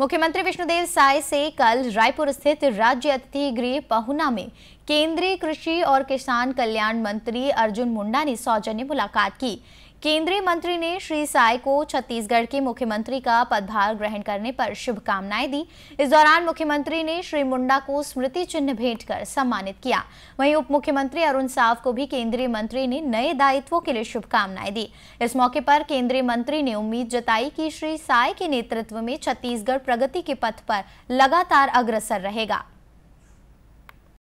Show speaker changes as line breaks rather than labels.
मुख्यमंत्री विष्णुदेव साय से कल रायपुर स्थित राज्य अतिथि गृह पहुना में केंद्रीय कृषि और किसान कल्याण मंत्री अर्जुन मुंडा ने सौजन्य मुलाकात की केंद्रीय मंत्री ने श्री साय को छत्तीसगढ़ के मुख्यमंत्री का पदभार ग्रहण करने पर शुभकामनाएं दी इस दौरान मुख्यमंत्री ने श्री मुंडा को स्मृति चिन्ह भेंट कर सम्मानित किया वहीं उप मुख्यमंत्री अरुण साव को भी केंद्रीय मंत्री ने नए दायित्वों के लिए शुभकामनाएं दी इस मौके पर केंद्रीय मंत्री ने उम्मीद जताई की श्री साय के नेतृत्व में छत्तीसगढ़ प्रगति के पथ पर लगातार अग्रसर रहेगा